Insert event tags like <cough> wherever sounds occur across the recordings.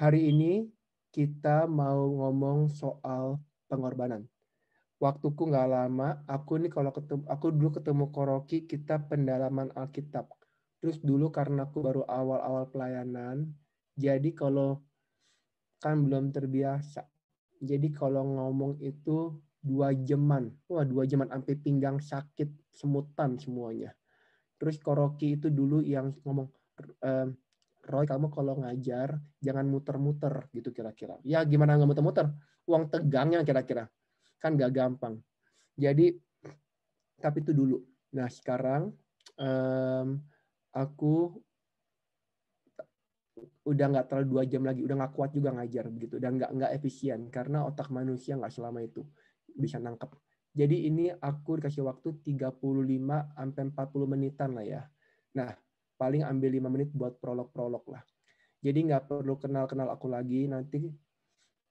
Hari ini kita mau ngomong soal pengorbanan. Waktuku nggak lama, aku nih kalau ketemu, aku dulu ketemu Koroki, kita pendalaman Alkitab. Terus dulu karena aku baru awal-awal pelayanan, jadi kalau kan belum terbiasa. Jadi kalau ngomong itu dua jeman, wah dua jeman sampai pinggang sakit, semutan semuanya. Terus Koroki itu dulu yang ngomong, ehm, Roy kamu kalau ngajar jangan muter-muter gitu kira-kira. Ya gimana nggak muter-muter? Uang tegangnya kira-kira. Kan nggak gampang. Jadi tapi itu dulu. Nah sekarang um, aku udah nggak terlalu dua jam lagi, udah nggak kuat juga ngajar begitu dan nggak nggak efisien karena otak manusia nggak selama itu bisa nangkep. Jadi ini aku dikasih waktu 35 sampai 40 menitan lah ya. Nah, paling ambil 5 menit buat prolog-prolog lah. Jadi nggak perlu kenal-kenal aku lagi, nanti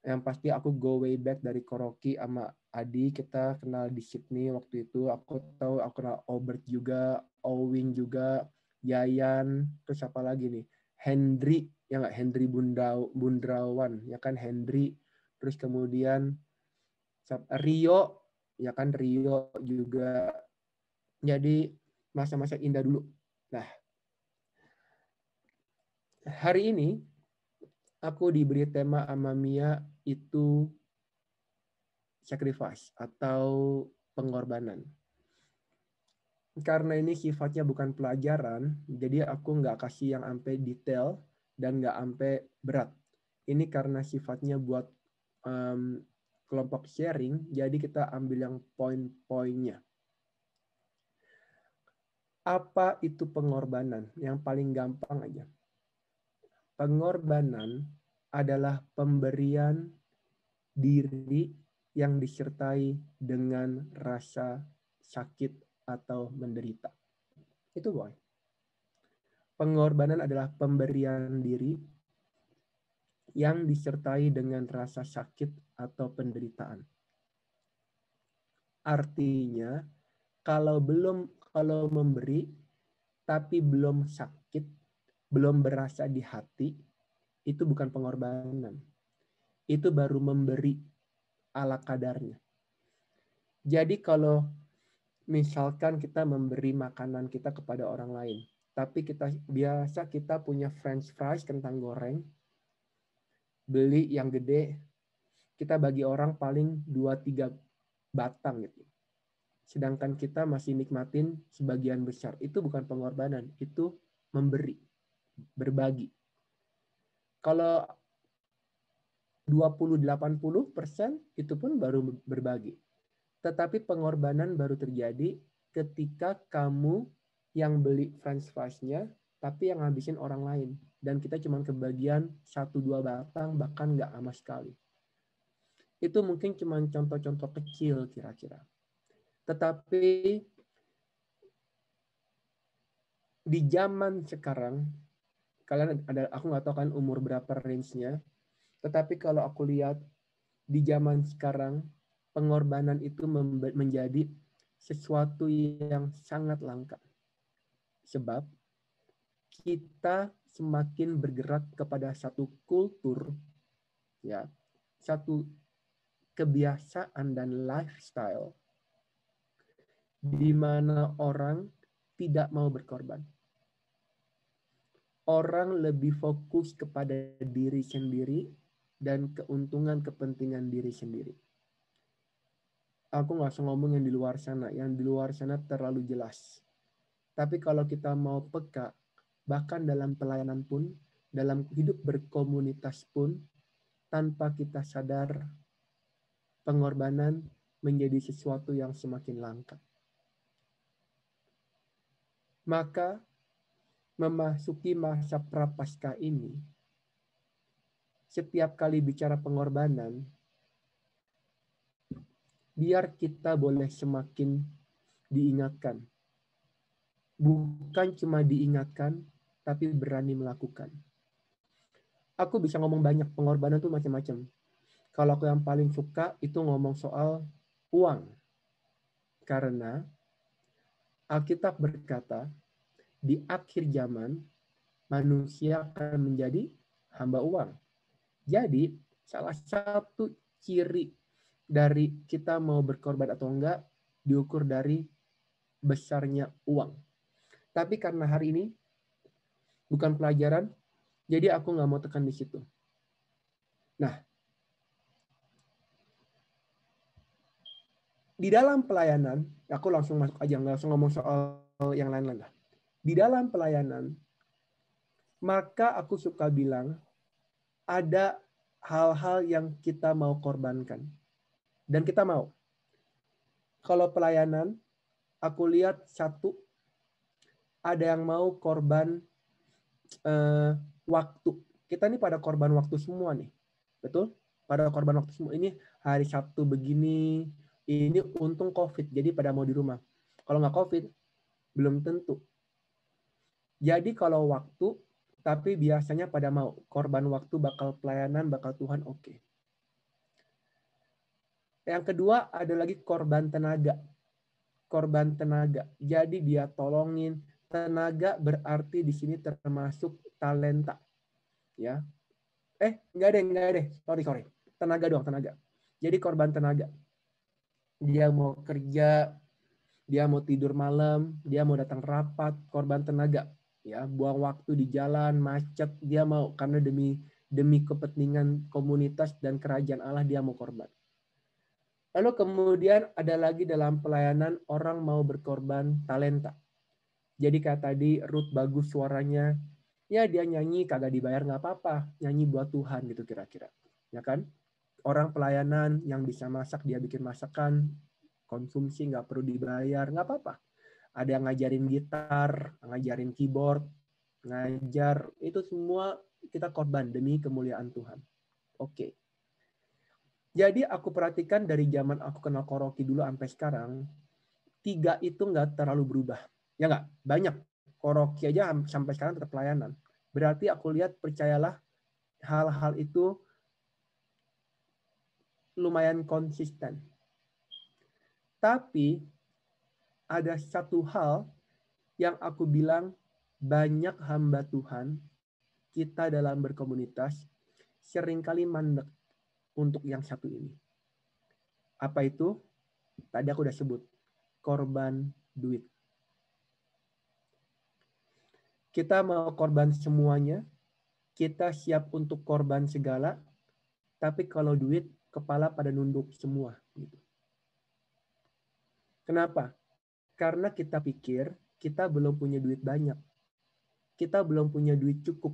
yang pasti aku go way back dari Koroki sama Adi, kita kenal di Sydney waktu itu, aku tahu aku kenal Albert juga, Owing juga, Yayan, terus siapa lagi nih, Hendri, ya nggak, Hendri Bundau, Bundrawan, ya kan Hendri, terus kemudian Rio, ya kan Rio juga. Jadi masa-masa indah dulu. Nah, hari ini aku diberi tema amamia itu sacrifice atau pengorbanan. Karena ini sifatnya bukan pelajaran, jadi aku nggak kasih yang ampe detail dan nggak ampe berat. Ini karena sifatnya buat um, kelompok sharing, jadi kita ambil yang poin-poinnya. Apa itu pengorbanan? Yang paling gampang aja pengorbanan adalah pemberian diri yang disertai dengan rasa sakit atau menderita. Itu boy. Pengorbanan adalah pemberian diri yang disertai dengan rasa sakit atau penderitaan. Artinya, kalau belum kalau memberi tapi belum sakit belum berasa di hati, itu bukan pengorbanan. Itu baru memberi ala kadarnya. Jadi kalau misalkan kita memberi makanan kita kepada orang lain, tapi kita biasa kita punya french fries kentang goreng, beli yang gede, kita bagi orang paling 2-3 batang gitu. Sedangkan kita masih nikmatin sebagian besar. Itu bukan pengorbanan, itu memberi berbagi. Kalau 20-80 persen itu pun baru berbagi. Tetapi pengorbanan baru terjadi ketika kamu yang beli french fries-nya tapi yang ngabisin orang lain. Dan kita cuma kebagian satu dua batang, bahkan nggak sama sekali. Itu mungkin cuma contoh-contoh kecil kira-kira. Tetapi di zaman sekarang, kalian ada aku nggak tahu kan umur berapa range-nya. Tetapi kalau aku lihat di zaman sekarang pengorbanan itu menjadi sesuatu yang sangat langka. Sebab kita semakin bergerak kepada satu kultur ya, satu kebiasaan dan lifestyle di mana orang tidak mau berkorban orang lebih fokus kepada diri sendiri dan keuntungan kepentingan diri sendiri. Aku nggak usah ngomong yang di luar sana, yang di luar sana terlalu jelas. Tapi kalau kita mau peka, bahkan dalam pelayanan pun, dalam hidup berkomunitas pun, tanpa kita sadar, pengorbanan menjadi sesuatu yang semakin langka. Maka memasuki masa prapaskah ini, setiap kali bicara pengorbanan, biar kita boleh semakin diingatkan. Bukan cuma diingatkan, tapi berani melakukan. Aku bisa ngomong banyak pengorbanan tuh macam-macam. Kalau aku yang paling suka itu ngomong soal uang. Karena Alkitab berkata, di akhir zaman manusia akan menjadi hamba uang. Jadi, salah satu ciri dari kita mau berkorban atau enggak diukur dari besarnya uang. Tapi karena hari ini bukan pelajaran, jadi aku nggak mau tekan di situ. Nah, di dalam pelayanan, aku langsung masuk aja, nggak langsung ngomong soal yang lain-lain lah di dalam pelayanan, maka aku suka bilang ada hal-hal yang kita mau korbankan. Dan kita mau. Kalau pelayanan, aku lihat satu, ada yang mau korban eh, waktu. Kita ini pada korban waktu semua nih. Betul? Pada korban waktu semua. Ini hari Sabtu begini, ini untung COVID, jadi pada mau di rumah. Kalau nggak COVID, belum tentu jadi kalau waktu, tapi biasanya pada mau korban waktu bakal pelayanan, bakal Tuhan oke. Okay. Yang kedua ada lagi korban tenaga. Korban tenaga. Jadi dia tolongin tenaga berarti di sini termasuk talenta. Ya. Eh, enggak deh, enggak deh. Sorry, sorry. Tenaga doang, tenaga. Jadi korban tenaga. Dia mau kerja, dia mau tidur malam, dia mau datang rapat, korban tenaga ya buang waktu di jalan macet dia mau karena demi demi kepentingan komunitas dan kerajaan Allah dia mau korban lalu kemudian ada lagi dalam pelayanan orang mau berkorban talenta jadi kayak tadi Ruth bagus suaranya ya dia nyanyi kagak dibayar nggak apa-apa nyanyi buat Tuhan gitu kira-kira ya kan orang pelayanan yang bisa masak dia bikin masakan konsumsi nggak perlu dibayar nggak apa-apa ada yang ngajarin gitar, ngajarin keyboard, ngajar, itu semua kita korban demi kemuliaan Tuhan. Oke. Okay. Jadi aku perhatikan dari zaman aku kenal koroki dulu sampai sekarang, tiga itu nggak terlalu berubah. Ya nggak? Banyak. Koroki aja sampai sekarang tetap pelayanan. Berarti aku lihat percayalah hal-hal itu lumayan konsisten. Tapi ada satu hal yang aku bilang banyak hamba Tuhan kita dalam berkomunitas seringkali mandek untuk yang satu ini. Apa itu? Tadi aku udah sebut, korban duit. Kita mau korban semuanya, kita siap untuk korban segala, tapi kalau duit, kepala pada nunduk semua. Gitu. Kenapa? Karena kita pikir kita belum punya duit banyak. Kita belum punya duit cukup.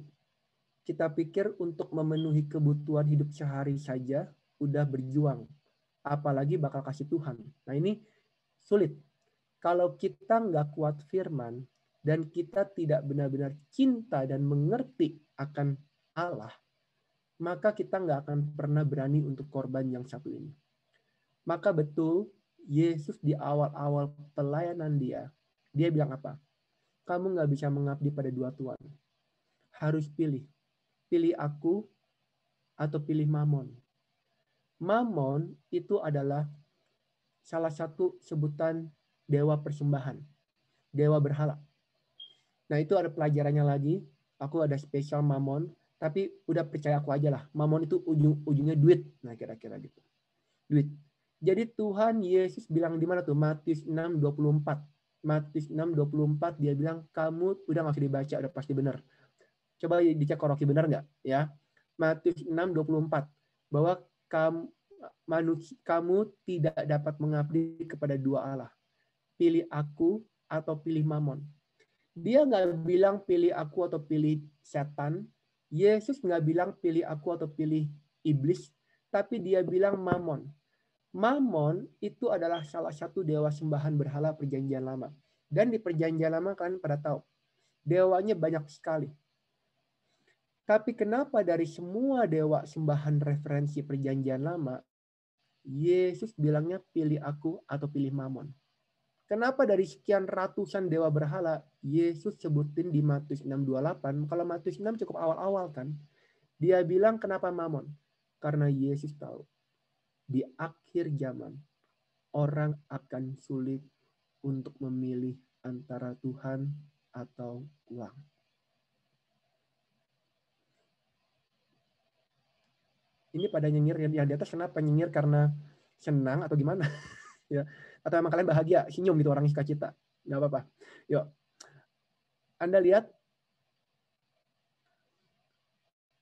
Kita pikir untuk memenuhi kebutuhan hidup sehari saja udah berjuang. Apalagi bakal kasih Tuhan. Nah ini sulit. Kalau kita nggak kuat firman dan kita tidak benar-benar cinta dan mengerti akan Allah, maka kita nggak akan pernah berani untuk korban yang satu ini. Maka betul Yesus di awal-awal pelayanan dia, dia bilang apa? Kamu nggak bisa mengabdi pada dua tuan, Harus pilih. Pilih aku atau pilih mamon. Mamon itu adalah salah satu sebutan dewa persembahan. Dewa berhala. Nah itu ada pelajarannya lagi. Aku ada spesial mamon. Tapi udah percaya aku aja lah. Mamon itu ujung-ujungnya duit. Nah kira-kira gitu. Duit jadi Tuhan Yesus bilang di mana tuh? Matius 6:24. Matius 6:24 dia bilang kamu udah nggak usah dibaca, udah pasti benar. Coba dicek koroki benar nggak ya? Matius 6:24 bahwa kamu manusia, kamu tidak dapat mengabdi kepada dua Allah. Pilih aku atau pilih mamon. Dia nggak bilang pilih aku atau pilih setan. Yesus nggak bilang pilih aku atau pilih iblis. Tapi dia bilang mamon Mammon itu adalah salah satu dewa sembahan berhala perjanjian lama. Dan di perjanjian lama kan pada tahu, dewanya banyak sekali. Tapi kenapa dari semua dewa sembahan referensi perjanjian lama, Yesus bilangnya pilih aku atau pilih Mammon? Kenapa dari sekian ratusan dewa berhala, Yesus sebutin di Matius 6:28, kalau Matius 6 cukup awal-awal kan, dia bilang kenapa Mammon? Karena Yesus tahu di akhir zaman orang akan sulit untuk memilih antara Tuhan atau uang. Ini pada nyinyir yang di atas kenapa nyinyir karena senang atau gimana? <laughs> ya atau emang kalian bahagia senyum gitu orang suka cita nggak apa-apa yuk anda lihat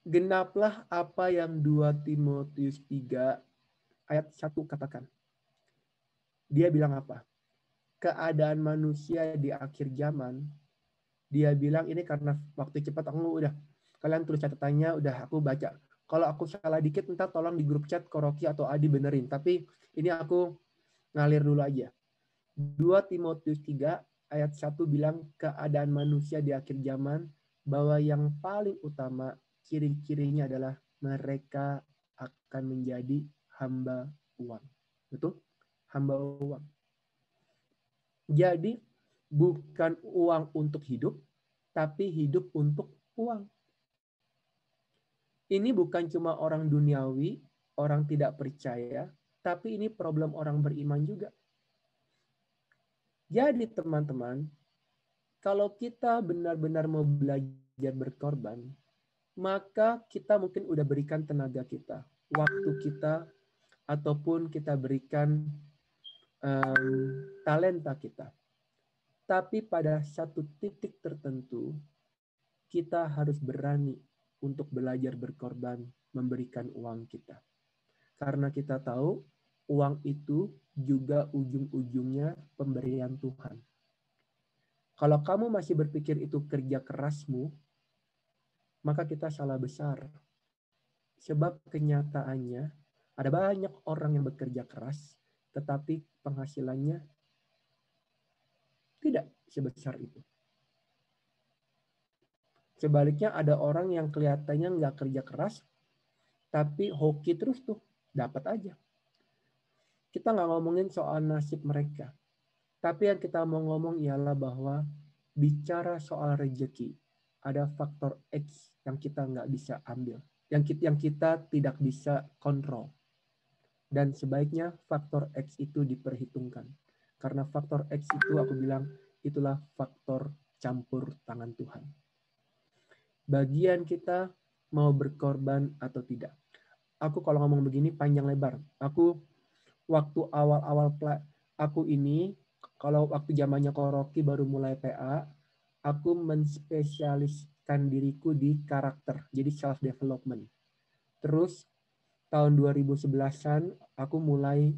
genaplah apa yang 2 Timotius 3 ayat 1 katakan. Dia bilang apa? Keadaan manusia di akhir zaman, dia bilang ini karena waktu cepat aku udah kalian tulis catatannya udah aku baca. Kalau aku salah dikit ntar tolong di grup chat Koroki atau Adi benerin. Tapi ini aku ngalir dulu aja. 2 Timotius 3 ayat 1 bilang keadaan manusia di akhir zaman bahwa yang paling utama ciri-cirinya adalah mereka akan menjadi hamba uang. Betul? Hamba uang. Jadi bukan uang untuk hidup, tapi hidup untuk uang. Ini bukan cuma orang duniawi, orang tidak percaya, tapi ini problem orang beriman juga. Jadi teman-teman, kalau kita benar-benar mau belajar berkorban, maka kita mungkin udah berikan tenaga kita, waktu kita, ataupun kita berikan um, talenta kita. Tapi pada satu titik tertentu, kita harus berani untuk belajar berkorban memberikan uang kita. Karena kita tahu uang itu juga ujung-ujungnya pemberian Tuhan. Kalau kamu masih berpikir itu kerja kerasmu, maka kita salah besar. Sebab kenyataannya ada banyak orang yang bekerja keras, tetapi penghasilannya tidak sebesar itu. Sebaliknya ada orang yang kelihatannya nggak kerja keras, tapi hoki terus tuh, dapat aja. Kita nggak ngomongin soal nasib mereka, tapi yang kita mau ngomong ialah bahwa bicara soal rejeki, ada faktor X yang kita nggak bisa ambil, yang kita, yang kita tidak bisa kontrol dan sebaiknya faktor X itu diperhitungkan. Karena faktor X itu aku bilang itulah faktor campur tangan Tuhan. Bagian kita mau berkorban atau tidak. Aku kalau ngomong begini panjang lebar. Aku waktu awal-awal aku ini kalau waktu zamannya Koroki baru mulai PA, aku menspesialiskan diriku di karakter, jadi self development. Terus tahun 2011-an aku mulai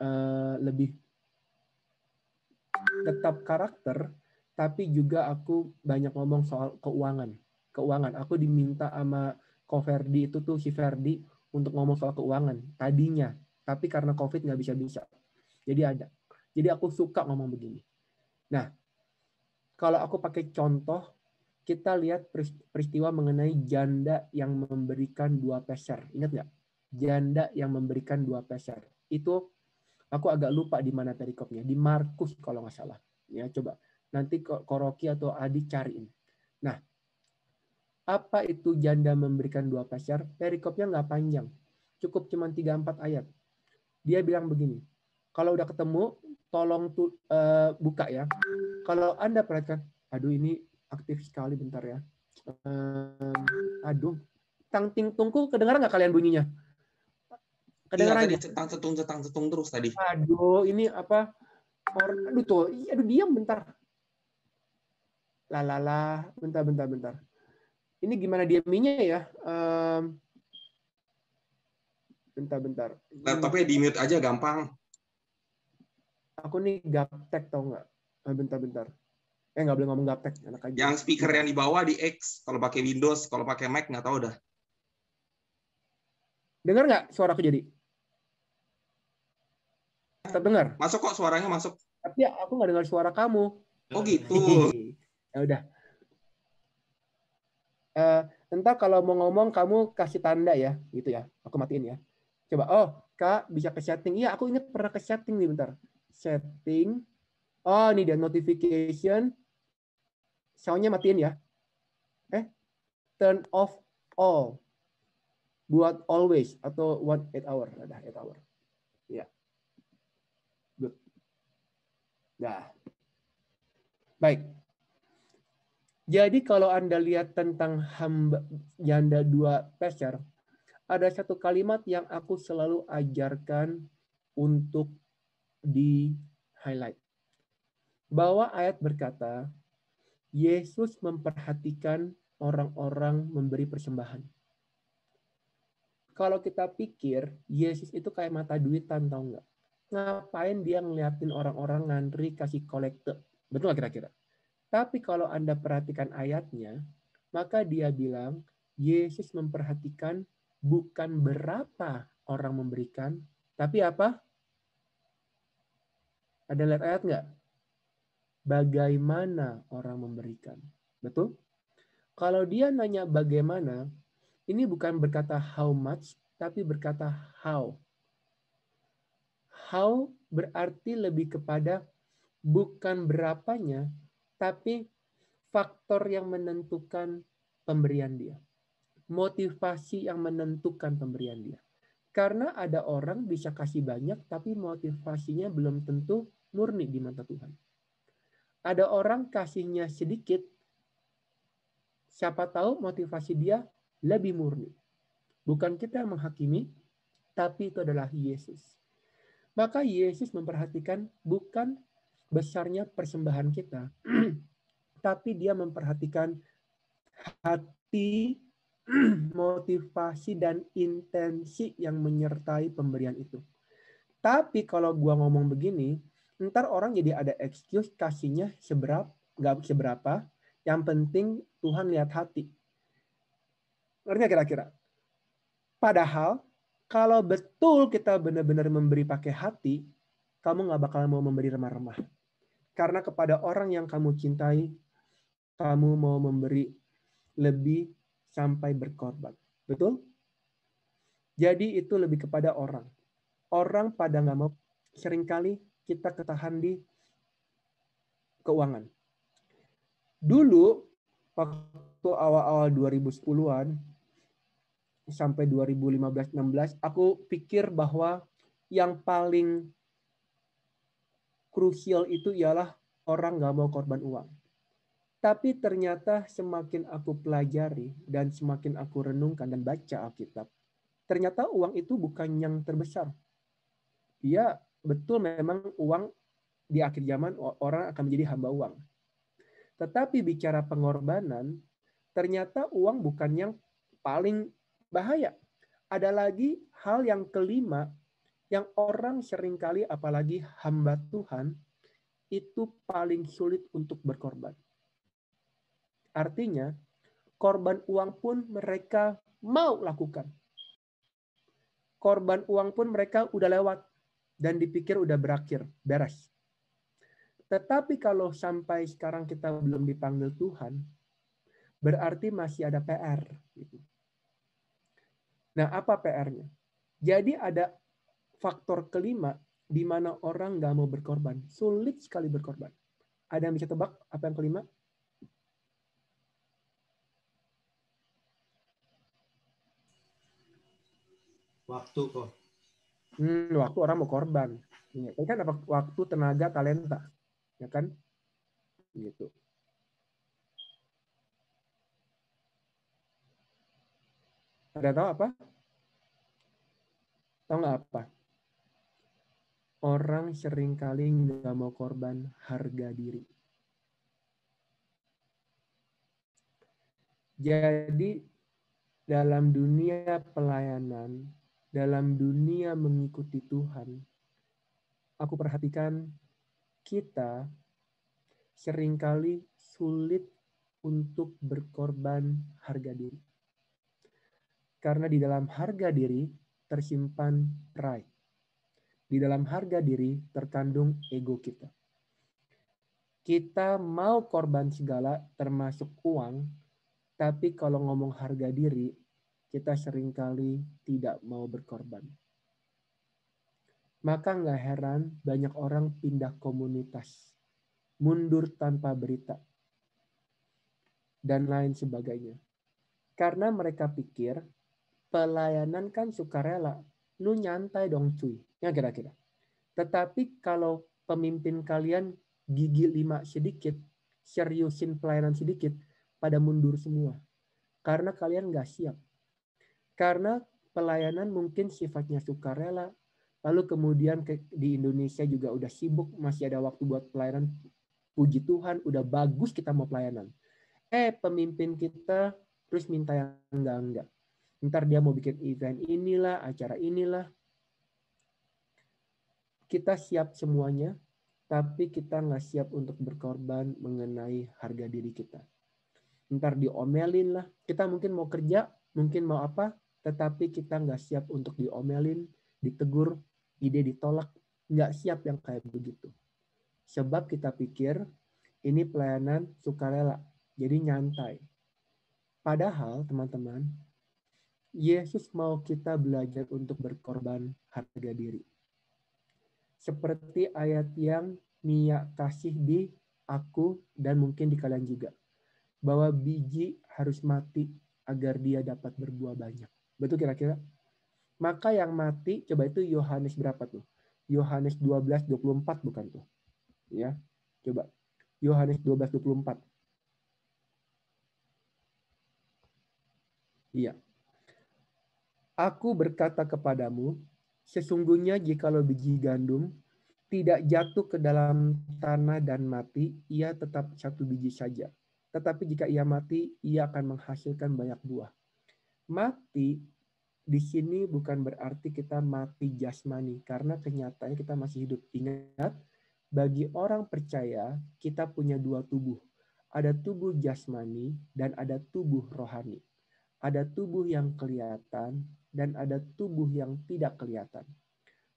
uh, lebih tetap karakter tapi juga aku banyak ngomong soal keuangan. Keuangan aku diminta sama Ko Verdi itu tuh si Verdi untuk ngomong soal keuangan tadinya, tapi karena COVID nggak bisa-bisa. Jadi ada. Jadi aku suka ngomong begini. Nah, kalau aku pakai contoh, kita lihat peristiwa mengenai janda yang memberikan dua peser. Ingat nggak? janda yang memberikan dua peser. Itu aku agak lupa di mana perikopnya, di Markus kalau nggak salah. Ya, coba nanti Koroki atau Adi cariin. Nah, apa itu janda memberikan dua peser? Perikopnya nggak panjang, cukup cuma 3-4 ayat. Dia bilang begini, kalau udah ketemu, tolong tu, uh, buka ya. Kalau Anda perhatikan, aduh ini aktif sekali bentar ya. Uh, aduh, tang ting tungku kedengaran nggak kalian bunyinya? Iya, kedengeran tadi ya? cetang cetung cetang cetung terus tadi aduh ini apa orang aduh tuh aduh diam bentar lalala bentar bentar bentar ini gimana diaminya ya um, bentar bentar Tapi di mute aja gampang aku nih gaptek tau nggak eh, bentar bentar eh nggak boleh ngomong gaptek Enak aja yang speaker yang di bawah di X kalau pakai Windows kalau pakai Mac nggak tau dah dengar nggak suara aku jadi terdengar. Masuk kok suaranya masuk. Tapi aku nggak dengar suara kamu. Oh gitu. <laughs> ya udah. Uh, eh, entah kalau mau ngomong kamu kasih tanda ya, gitu ya. Aku matiin ya. Coba. Oh, Kak bisa ke setting. Iya, aku ingat pernah ke setting nih bentar. Setting. Oh, ini dia notification. Soalnya matiin ya. Eh, turn off all. Buat always atau one eight hour. Ada eight hour. Ya. Yeah. Nah, baik. Jadi kalau Anda lihat tentang hamba janda dua peser, ada satu kalimat yang aku selalu ajarkan untuk di highlight. Bahwa ayat berkata, Yesus memperhatikan orang-orang memberi persembahan. Kalau kita pikir, Yesus itu kayak mata duitan, tahu enggak ngapain dia ngeliatin orang-orang ngantri kasih kolekte? Betul nggak kira-kira? Tapi kalau Anda perhatikan ayatnya, maka dia bilang, Yesus memperhatikan bukan berapa orang memberikan, tapi apa? Ada lihat ayat nggak? Bagaimana orang memberikan. Betul? Kalau dia nanya bagaimana, ini bukan berkata how much, tapi berkata how. How berarti lebih kepada bukan berapanya, tapi faktor yang menentukan pemberian dia. Motivasi yang menentukan pemberian dia. Karena ada orang bisa kasih banyak, tapi motivasinya belum tentu murni di mata Tuhan. Ada orang kasihnya sedikit, siapa tahu motivasi dia lebih murni. Bukan kita menghakimi, tapi itu adalah Yesus. Maka Yesus memperhatikan bukan besarnya persembahan kita, <clears throat> tapi dia memperhatikan hati, <clears throat> motivasi, dan intensi yang menyertai pemberian itu. Tapi kalau gua ngomong begini, ntar orang jadi ada excuse kasihnya seberapa, nggak seberapa. Yang penting Tuhan lihat hati. Ngerti kira-kira? Padahal kalau betul kita benar-benar memberi pakai hati, kamu nggak bakal mau memberi remah-remah. Karena kepada orang yang kamu cintai, kamu mau memberi lebih sampai berkorban. Betul? Jadi itu lebih kepada orang. Orang pada nggak mau, seringkali kita ketahan di keuangan. Dulu, waktu awal-awal 2010-an, sampai 2015-16 aku pikir bahwa yang paling krusial itu ialah orang nggak mau korban uang. Tapi ternyata semakin aku pelajari dan semakin aku renungkan dan baca Alkitab, ternyata uang itu bukan yang terbesar. ya betul memang uang di akhir zaman orang akan menjadi hamba uang. Tetapi bicara pengorbanan, ternyata uang bukan yang paling bahaya. Ada lagi hal yang kelima yang orang seringkali apalagi hamba Tuhan itu paling sulit untuk berkorban. Artinya, korban uang pun mereka mau lakukan. Korban uang pun mereka udah lewat dan dipikir udah berakhir, beres. Tetapi kalau sampai sekarang kita belum dipanggil Tuhan, berarti masih ada PR. Gitu. Nah, apa PR-nya? Jadi ada faktor kelima di mana orang nggak mau berkorban. Sulit sekali berkorban. Ada yang bisa tebak apa yang kelima? Waktu kok. Hmm, waktu orang mau korban. Ini kan waktu, tenaga, talenta. Ya kan? Gitu. Ada tahu apa? Tahu nggak apa? Orang seringkali nggak mau korban harga diri. Jadi dalam dunia pelayanan, dalam dunia mengikuti Tuhan, aku perhatikan kita seringkali sulit untuk berkorban harga diri. Karena di dalam harga diri tersimpan pride. Di dalam harga diri terkandung ego kita. Kita mau korban segala termasuk uang, tapi kalau ngomong harga diri, kita seringkali tidak mau berkorban. Maka nggak heran banyak orang pindah komunitas, mundur tanpa berita, dan lain sebagainya. Karena mereka pikir pelayanan kan sukarela. Lu nyantai dong cuy. Ya kira-kira. Tetapi kalau pemimpin kalian gigi lima sedikit, seriusin pelayanan sedikit, pada mundur semua. Karena kalian nggak siap. Karena pelayanan mungkin sifatnya sukarela, lalu kemudian ke, di Indonesia juga udah sibuk, masih ada waktu buat pelayanan, puji Tuhan, udah bagus kita mau pelayanan. Eh, pemimpin kita terus minta yang enggak-enggak. Ntar dia mau bikin event inilah, acara inilah. Kita siap semuanya, tapi kita nggak siap untuk berkorban mengenai harga diri kita. Ntar diomelin lah. Kita mungkin mau kerja, mungkin mau apa, tetapi kita nggak siap untuk diomelin, ditegur, ide ditolak. Nggak siap yang kayak begitu. Sebab kita pikir ini pelayanan sukarela, jadi nyantai. Padahal teman-teman, Yesus mau kita belajar untuk berkorban harga diri. Seperti ayat yang niat kasih di aku dan mungkin di kalian juga. Bahwa biji harus mati agar dia dapat berbuah banyak. Betul kira-kira? Maka yang mati, coba itu Yohanes berapa tuh? Yohanes 12, 24 bukan tuh? Ya, coba. Yohanes 12, 24. Iya, Aku berkata kepadamu, sesungguhnya jikalau biji gandum tidak jatuh ke dalam tanah dan mati, ia tetap satu biji saja. Tetapi jika ia mati, ia akan menghasilkan banyak buah. Mati di sini bukan berarti kita mati jasmani, karena kenyataannya kita masih hidup. Ingat, bagi orang percaya, kita punya dua tubuh. Ada tubuh jasmani dan ada tubuh rohani. Ada tubuh yang kelihatan dan ada tubuh yang tidak kelihatan.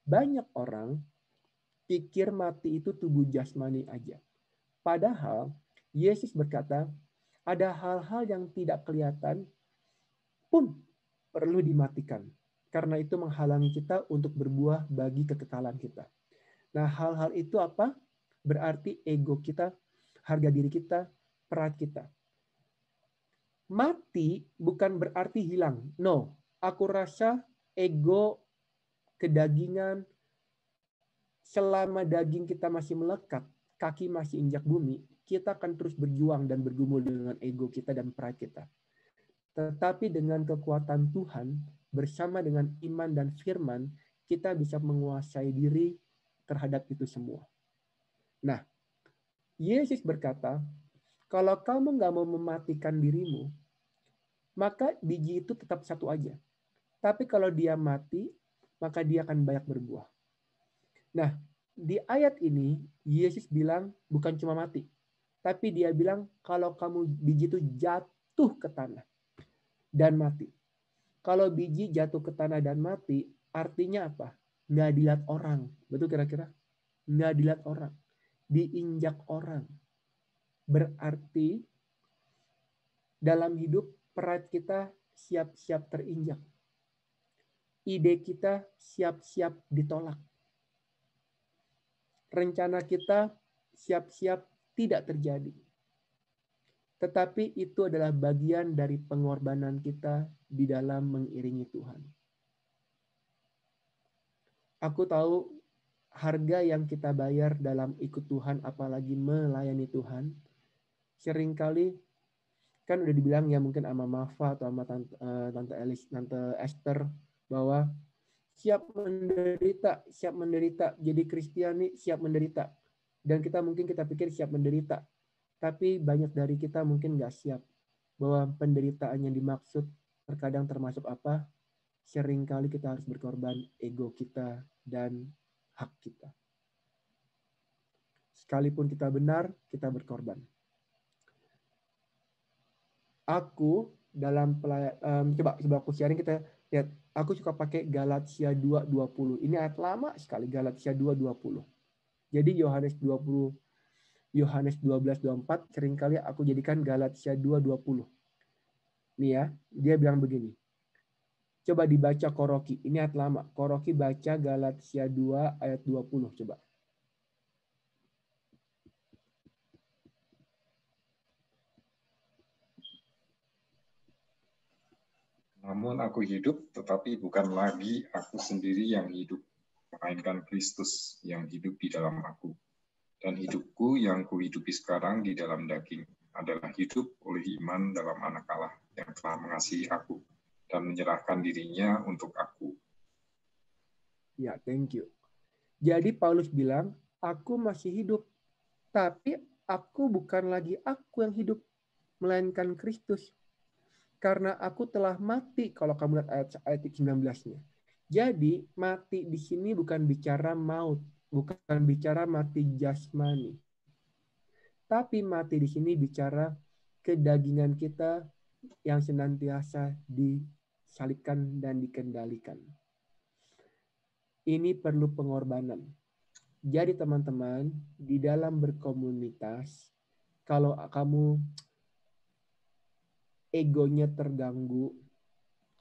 Banyak orang pikir mati itu tubuh jasmani aja. Padahal Yesus berkata, ada hal-hal yang tidak kelihatan pun perlu dimatikan. Karena itu menghalangi kita untuk berbuah bagi kekekalan kita. Nah, hal-hal itu apa? Berarti ego kita, harga diri kita, perat kita. Mati bukan berarti hilang. No, aku rasa ego, kedagingan, selama daging kita masih melekat, kaki masih injak bumi, kita akan terus berjuang dan bergumul dengan ego kita dan pride kita. Tetapi dengan kekuatan Tuhan, bersama dengan iman dan firman, kita bisa menguasai diri terhadap itu semua. Nah, Yesus berkata, kalau kamu nggak mau mematikan dirimu, maka biji itu tetap satu aja. Tapi kalau dia mati, maka dia akan banyak berbuah. Nah, di ayat ini Yesus bilang bukan cuma mati, tapi dia bilang kalau kamu biji itu jatuh ke tanah dan mati. Kalau biji jatuh ke tanah dan mati, artinya apa? Nggak dilihat orang. Betul kira-kira? Nggak dilihat orang. Diinjak orang. Berarti dalam hidup perat kita siap-siap terinjak ide kita siap-siap ditolak. Rencana kita siap-siap tidak terjadi. Tetapi itu adalah bagian dari pengorbanan kita di dalam mengiringi Tuhan. Aku tahu harga yang kita bayar dalam ikut Tuhan apalagi melayani Tuhan seringkali kan udah dibilang ya mungkin sama Mafa atau sama tante, eh, tante Elis, tante Esther bahwa siap menderita, siap menderita, jadi Kristiani siap menderita. Dan kita mungkin kita pikir siap menderita, tapi banyak dari kita mungkin nggak siap bahwa penderitaan yang dimaksud terkadang termasuk apa? Seringkali kita harus berkorban ego kita dan hak kita. Sekalipun kita benar, kita berkorban. Aku dalam um, coba coba aku sharing kita lihat Aku suka pakai Galatia 2:20. Ini ayat lama sekali Galatia 2:20. Jadi Yohanes 20 Yohanes 12:24 seringkali aku jadikan Galatia 2:20. Nih ya, dia bilang begini. Coba dibaca Koroki, ini ayat lama. Koroki baca Galatia 2 ayat 20 coba. Namun aku hidup, tetapi bukan lagi aku sendiri yang hidup, melainkan Kristus yang hidup di dalam aku. Dan hidupku yang kuhidupi sekarang di dalam daging adalah hidup oleh iman dalam anak Allah yang telah mengasihi aku dan menyerahkan dirinya untuk aku. Ya, thank you. Jadi Paulus bilang, aku masih hidup, tapi aku bukan lagi aku yang hidup, melainkan Kristus karena aku telah mati kalau kamu lihat ayat ayat 19-nya. Jadi mati di sini bukan bicara maut, bukan bicara mati jasmani. Tapi mati di sini bicara kedagingan kita yang senantiasa disalibkan dan dikendalikan. Ini perlu pengorbanan. Jadi teman-teman, di dalam berkomunitas, kalau kamu egonya terganggu,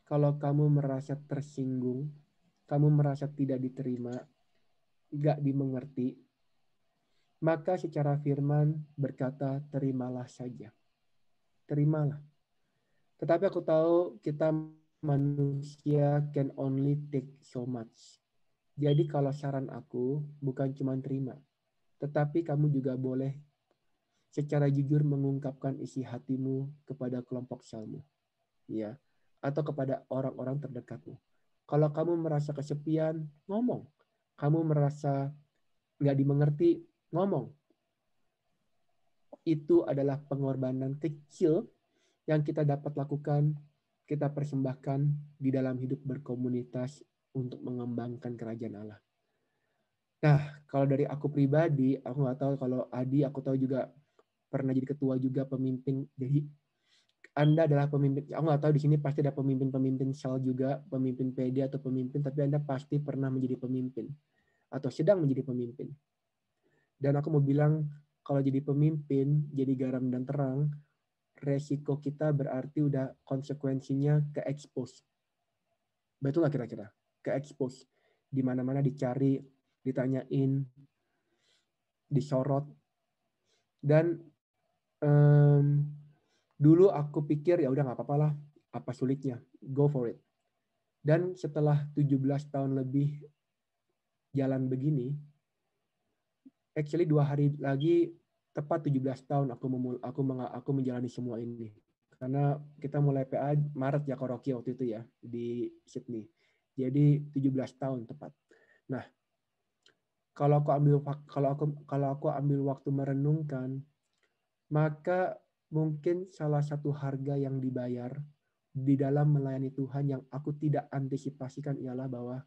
kalau kamu merasa tersinggung, kamu merasa tidak diterima, gak dimengerti, maka secara firman berkata, terimalah saja. Terimalah. Tetapi aku tahu kita manusia can only take so much. Jadi kalau saran aku, bukan cuma terima, tetapi kamu juga boleh secara jujur mengungkapkan isi hatimu kepada kelompok selmu, ya, atau kepada orang-orang terdekatmu. Kalau kamu merasa kesepian, ngomong. Kamu merasa nggak dimengerti, ngomong. Itu adalah pengorbanan kecil yang kita dapat lakukan, kita persembahkan di dalam hidup berkomunitas untuk mengembangkan kerajaan Allah. Nah, kalau dari aku pribadi, aku nggak tahu kalau Adi, aku tahu juga pernah jadi ketua juga pemimpin jadi anda adalah pemimpin aku nggak tahu di sini pasti ada pemimpin-pemimpin sel juga pemimpin PD atau pemimpin tapi anda pasti pernah menjadi pemimpin atau sedang menjadi pemimpin dan aku mau bilang kalau jadi pemimpin jadi garam dan terang resiko kita berarti udah konsekuensinya ke expose betul lah kira-kira ke expose di mana-mana dicari ditanyain disorot dan um, dulu aku pikir ya udah nggak apa-apa lah, apa sulitnya, go for it. Dan setelah 17 tahun lebih jalan begini, actually dua hari lagi tepat 17 tahun aku memul aku meng aku menjalani semua ini. Karena kita mulai PA Maret ya Koroki waktu itu ya di Sydney. Jadi 17 tahun tepat. Nah, kalau aku ambil kalau aku kalau aku ambil waktu merenungkan maka mungkin salah satu harga yang dibayar di dalam melayani Tuhan yang aku tidak antisipasikan ialah bahwa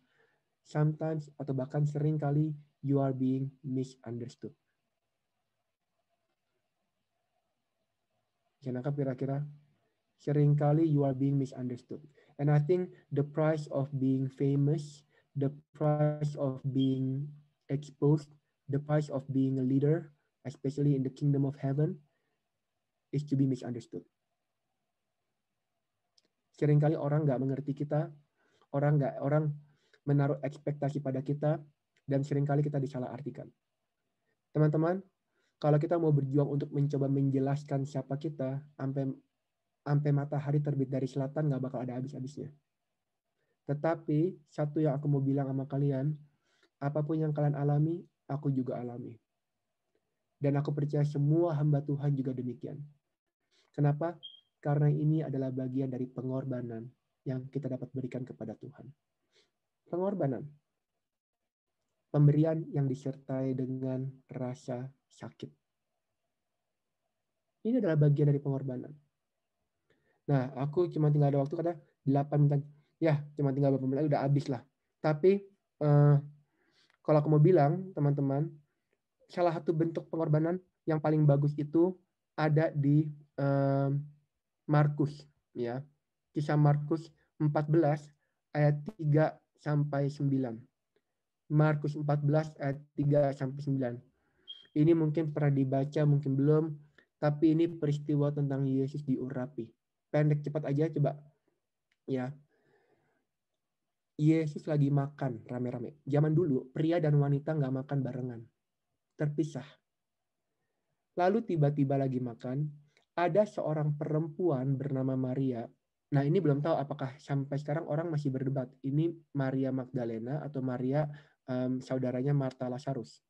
sometimes atau bahkan sering kali you are being misunderstood. Kenapa kira-kira? Seringkali you are being misunderstood. And I think the price of being famous, the price of being exposed, the price of being a leader, especially in the kingdom of heaven, is to be misunderstood. Seringkali orang nggak mengerti kita, orang nggak orang menaruh ekspektasi pada kita, dan seringkali kita disalahartikan. Teman-teman, kalau kita mau berjuang untuk mencoba menjelaskan siapa kita, sampai sampai matahari terbit dari selatan nggak bakal ada habis-habisnya. Tetapi satu yang aku mau bilang sama kalian, apapun yang kalian alami, aku juga alami. Dan aku percaya semua hamba Tuhan juga demikian. Kenapa? Karena ini adalah bagian dari pengorbanan yang kita dapat berikan kepada Tuhan. Pengorbanan. Pemberian yang disertai dengan rasa sakit. Ini adalah bagian dari pengorbanan. Nah, aku cuma tinggal ada waktu kata 8 menit. Ya, cuma tinggal beberapa menit udah habis lah. Tapi eh, kalau aku mau bilang, teman-teman, salah satu bentuk pengorbanan yang paling bagus itu ada di Markus ya. Kisah Markus 14 ayat 3 sampai 9. Markus 14 ayat 3 sampai 9. Ini mungkin pernah dibaca, mungkin belum, tapi ini peristiwa tentang Yesus diurapi. Pendek cepat aja coba. Ya. Yesus lagi makan rame-rame. Zaman dulu, pria dan wanita nggak makan barengan terpisah. Lalu tiba-tiba lagi makan, ada seorang perempuan bernama Maria. Nah, ini belum tahu apakah sampai sekarang orang masih berdebat. Ini Maria Magdalena atau Maria um, saudaranya Marta Lazarus.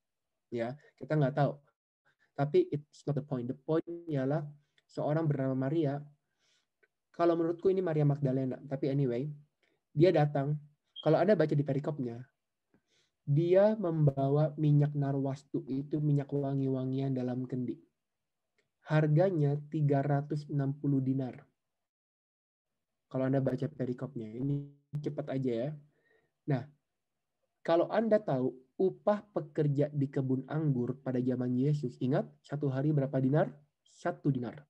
Ya, kita nggak tahu. Tapi it's not the point. The point ialah seorang bernama Maria. Kalau menurutku ini Maria Magdalena, tapi anyway, dia datang. Kalau Anda baca di perikopnya, dia membawa minyak narwastu itu minyak wangi-wangian dalam kendi. Harganya 360 dinar. Kalau Anda baca perikopnya, ini cepat aja ya. Nah, kalau Anda tahu upah pekerja di kebun anggur pada zaman Yesus, ingat satu hari berapa dinar? Satu dinar.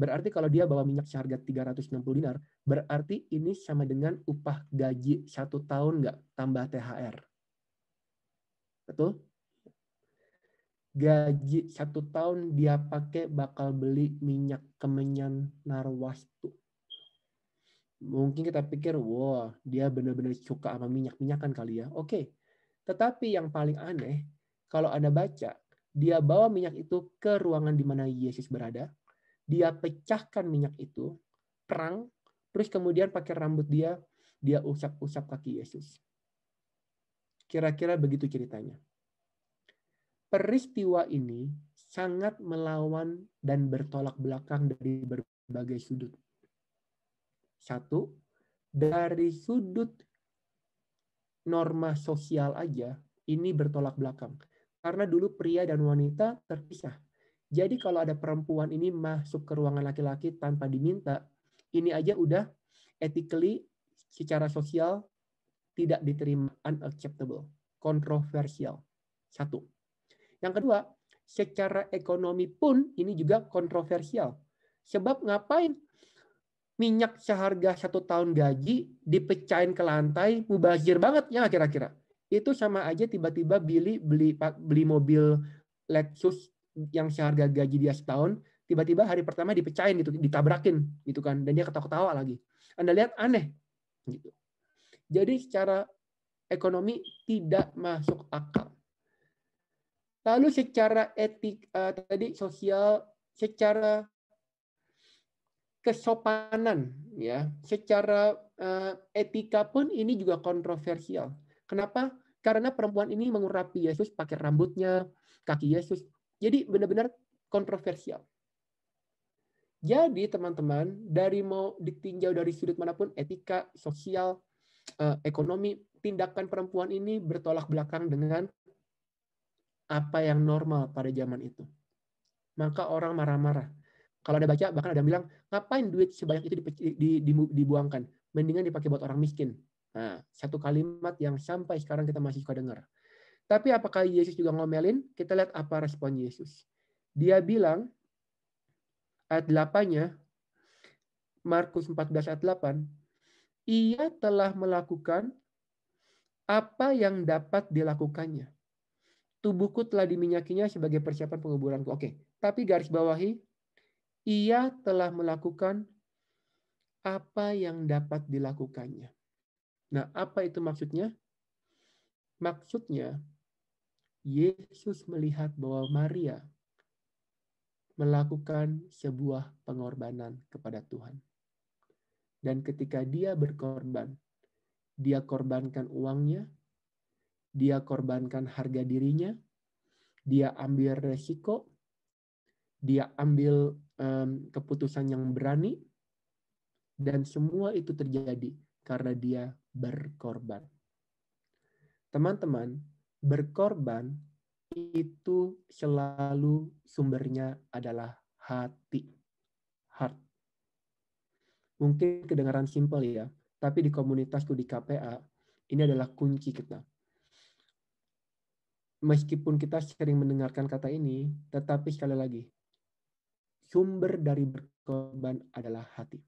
Berarti kalau dia bawa minyak seharga 360 dinar, berarti ini sama dengan upah gaji satu tahun nggak tambah THR Betul? Gaji satu tahun dia pakai bakal beli minyak kemenyan narwastu. Mungkin kita pikir, wow, dia benar-benar suka sama minyak-minyakan kali ya. Oke, okay. tetapi yang paling aneh, kalau Anda baca, dia bawa minyak itu ke ruangan di mana Yesus berada, dia pecahkan minyak itu, perang, terus kemudian pakai rambut dia, dia usap-usap kaki Yesus. Kira-kira begitu ceritanya. Peristiwa ini sangat melawan dan bertolak belakang dari berbagai sudut. Satu, dari sudut norma sosial aja, ini bertolak belakang. Karena dulu pria dan wanita terpisah. Jadi kalau ada perempuan ini masuk ke ruangan laki-laki tanpa diminta, ini aja udah etikly secara sosial tidak diterima unacceptable, kontroversial. Satu. Yang kedua, secara ekonomi pun ini juga kontroversial. Sebab ngapain minyak seharga satu tahun gaji dipecahin ke lantai mubazir banget ya kira-kira. Itu sama aja tiba-tiba beli beli beli mobil Lexus yang seharga gaji dia setahun tiba-tiba hari pertama dipecahin gitu ditabrakin gitu kan dan dia ketawa-ketawa lagi. Anda lihat aneh gitu. Jadi secara ekonomi tidak masuk akal. Lalu secara etik uh, tadi sosial, secara kesopanan ya, secara uh, etika pun ini juga kontroversial. Kenapa? Karena perempuan ini mengurapi Yesus pakai rambutnya, kaki Yesus. Jadi benar-benar kontroversial. Jadi teman-teman, dari mau ditinjau dari sudut manapun etika, sosial, Eh, ekonomi, tindakan perempuan ini bertolak belakang dengan apa yang normal pada zaman itu. Maka orang marah-marah. Kalau ada baca, bahkan ada yang bilang, ngapain duit sebanyak itu dibuangkan? Mendingan dipakai buat orang miskin. Nah, satu kalimat yang sampai sekarang kita masih suka dengar. Tapi apakah Yesus juga ngomelin? Kita lihat apa respon Yesus. Dia bilang, ayat 8-nya, Markus 14 ayat 8, ia telah melakukan apa yang dapat dilakukannya. Tubuhku telah diminyakinya sebagai persiapan penguburanku. Oke, tapi garis bawahi, ia telah melakukan apa yang dapat dilakukannya. Nah, apa itu maksudnya? Maksudnya, Yesus melihat bahwa Maria melakukan sebuah pengorbanan kepada Tuhan. Dan ketika dia berkorban, dia korbankan uangnya, dia korbankan harga dirinya, dia ambil resiko, dia ambil um, keputusan yang berani, dan semua itu terjadi karena dia berkorban. Teman-teman, berkorban itu selalu sumbernya adalah hati, heart. Mungkin kedengaran simpel ya, tapi di komunitasku di KPA, ini adalah kunci kita. Meskipun kita sering mendengarkan kata ini, tetapi sekali lagi, sumber dari berkorban adalah hati.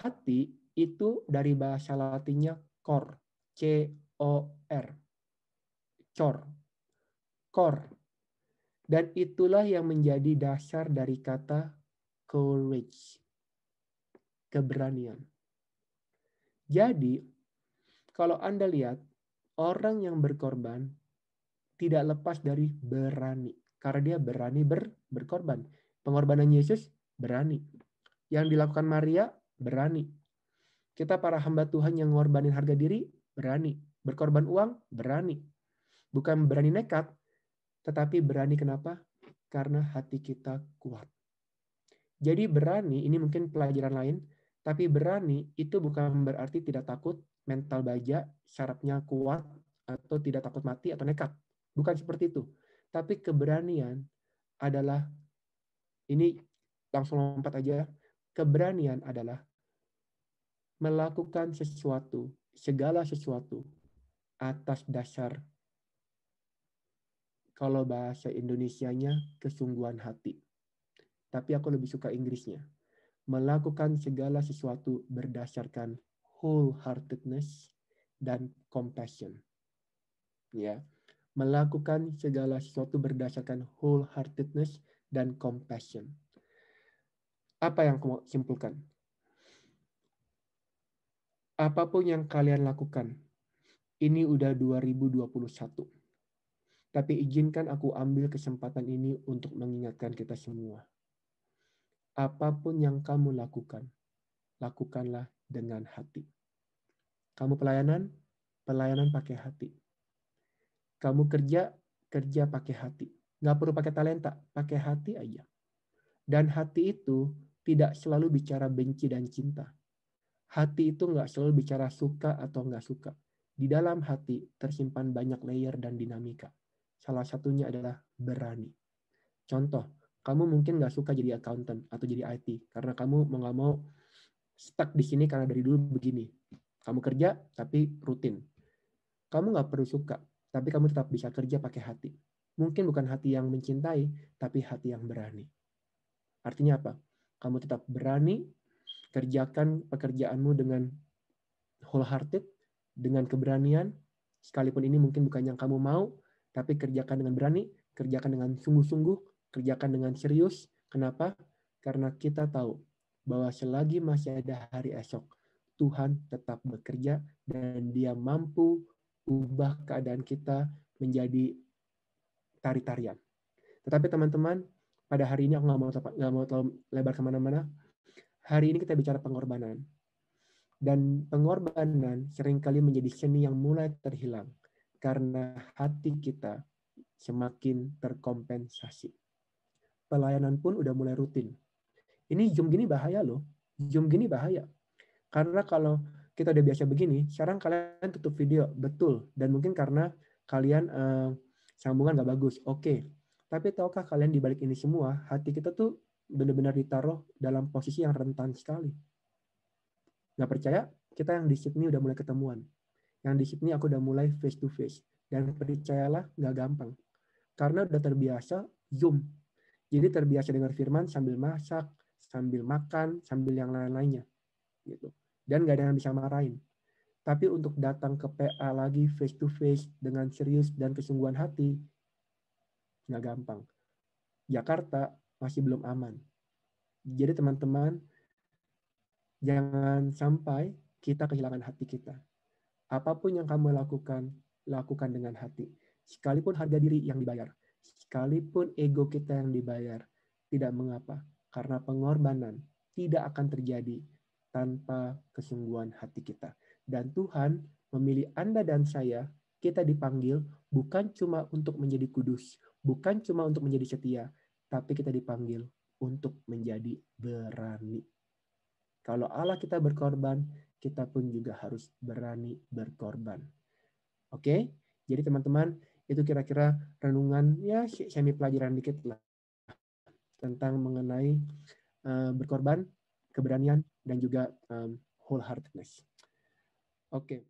Hati itu dari bahasa latinnya cor, C-O-R, cor, cor. Dan itulah yang menjadi dasar dari kata courage keberanian. Jadi, kalau Anda lihat, orang yang berkorban tidak lepas dari berani. Karena dia berani ber, berkorban. Pengorbanan Yesus berani. Yang dilakukan Maria berani. Kita para hamba Tuhan yang ngorbanin harga diri berani. Berkorban uang berani. Bukan berani nekat, tetapi berani kenapa? Karena hati kita kuat. Jadi berani, ini mungkin pelajaran lain, tapi berani itu bukan berarti tidak takut, mental baja, syaratnya kuat, atau tidak takut mati, atau nekat. Bukan seperti itu. Tapi keberanian adalah, ini langsung lompat aja, keberanian adalah melakukan sesuatu, segala sesuatu, atas dasar kalau bahasa Indonesianya kesungguhan hati. Tapi aku lebih suka Inggrisnya melakukan segala sesuatu berdasarkan wholeheartedness dan compassion. Ya, melakukan segala sesuatu berdasarkan wholeheartedness dan compassion. Apa yang kamu simpulkan? Apapun yang kalian lakukan, ini udah 2021. Tapi izinkan aku ambil kesempatan ini untuk mengingatkan kita semua apapun yang kamu lakukan, lakukanlah dengan hati. Kamu pelayanan, pelayanan pakai hati. Kamu kerja, kerja pakai hati. Nggak perlu pakai talenta, pakai hati aja. Dan hati itu tidak selalu bicara benci dan cinta. Hati itu nggak selalu bicara suka atau nggak suka. Di dalam hati tersimpan banyak layer dan dinamika. Salah satunya adalah berani. Contoh, kamu mungkin nggak suka jadi accountant atau jadi IT karena kamu mau nggak mau stuck di sini karena dari dulu begini. Kamu kerja tapi rutin. Kamu nggak perlu suka, tapi kamu tetap bisa kerja pakai hati. Mungkin bukan hati yang mencintai, tapi hati yang berani. Artinya apa? Kamu tetap berani kerjakan pekerjaanmu dengan wholehearted, dengan keberanian, sekalipun ini mungkin bukan yang kamu mau, tapi kerjakan dengan berani, kerjakan dengan sungguh-sungguh, kerjakan dengan serius. Kenapa? Karena kita tahu bahwa selagi masih ada hari esok, Tuhan tetap bekerja dan dia mampu ubah keadaan kita menjadi tari-tarian. Tetapi teman-teman, pada hari ini aku nggak mau mau terlalu lebar kemana-mana. Hari ini kita bicara pengorbanan. Dan pengorbanan seringkali menjadi seni yang mulai terhilang karena hati kita semakin terkompensasi pelayanan pun udah mulai rutin. Ini zoom gini bahaya loh. Zoom gini bahaya. Karena kalau kita udah biasa begini, sekarang kalian tutup video, betul. Dan mungkin karena kalian eh, sambungan nggak bagus, oke. Okay. Tapi tahukah kalian di balik ini semua, hati kita tuh benar-benar ditaruh dalam posisi yang rentan sekali. Nggak percaya? Kita yang di Sydney udah mulai ketemuan. Yang di Sydney aku udah mulai face to face. Dan percayalah, nggak gampang. Karena udah terbiasa Zoom, jadi terbiasa dengar firman sambil masak, sambil makan, sambil yang lain-lainnya. gitu. Dan gak ada yang bisa marahin. Tapi untuk datang ke PA lagi face to face dengan serius dan kesungguhan hati, nggak gampang. Jakarta masih belum aman. Jadi teman-teman, jangan sampai kita kehilangan hati kita. Apapun yang kamu lakukan, lakukan dengan hati. Sekalipun harga diri yang dibayar sekalipun ego kita yang dibayar. Tidak mengapa, karena pengorbanan tidak akan terjadi tanpa kesungguhan hati kita. Dan Tuhan memilih Anda dan saya, kita dipanggil bukan cuma untuk menjadi kudus, bukan cuma untuk menjadi setia, tapi kita dipanggil untuk menjadi berani. Kalau Allah kita berkorban, kita pun juga harus berani berkorban. Oke, jadi teman-teman, itu kira-kira renungan ya semi pelajaran dikit lah tentang mengenai uh, berkorban, keberanian, dan juga um, wholeheartedness. Oke. Okay.